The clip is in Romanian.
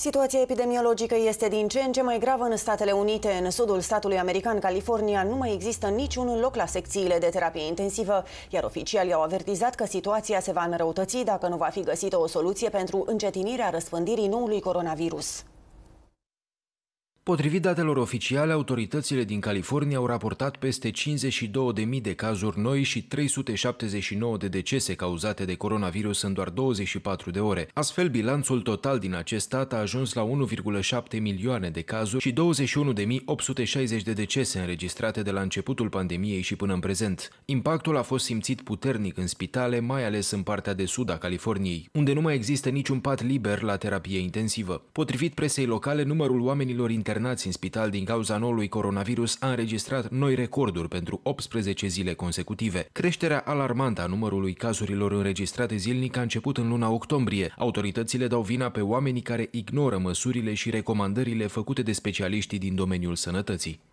Situația epidemiologică este din ce în ce mai gravă în Statele Unite. În sudul statului american, California, nu mai există niciun loc la secțiile de terapie intensivă, iar oficialii au avertizat că situația se va înrăutăți dacă nu va fi găsită o soluție pentru încetinirea răspândirii noului coronavirus. Potrivit datelor oficiale, autoritățile din California au raportat peste 52.000 de cazuri noi și 379 de decese cauzate de coronavirus în doar 24 de ore. Astfel, bilanțul total din acest stat a ajuns la 1,7 milioane de cazuri și 21.860 de decese înregistrate de la începutul pandemiei și până în prezent. Impactul a fost simțit puternic în spitale, mai ales în partea de sud a Californiei, unde nu mai există niciun pat liber la terapie intensivă. Potrivit presei locale, numărul oamenilor internați internați în spital din cauza noului coronavirus a înregistrat noi recorduri pentru 18 zile consecutive. Creșterea alarmantă a numărului cazurilor înregistrate zilnic a început în luna octombrie. Autoritățile dau vina pe oamenii care ignoră măsurile și recomandările făcute de specialiștii din domeniul sănătății.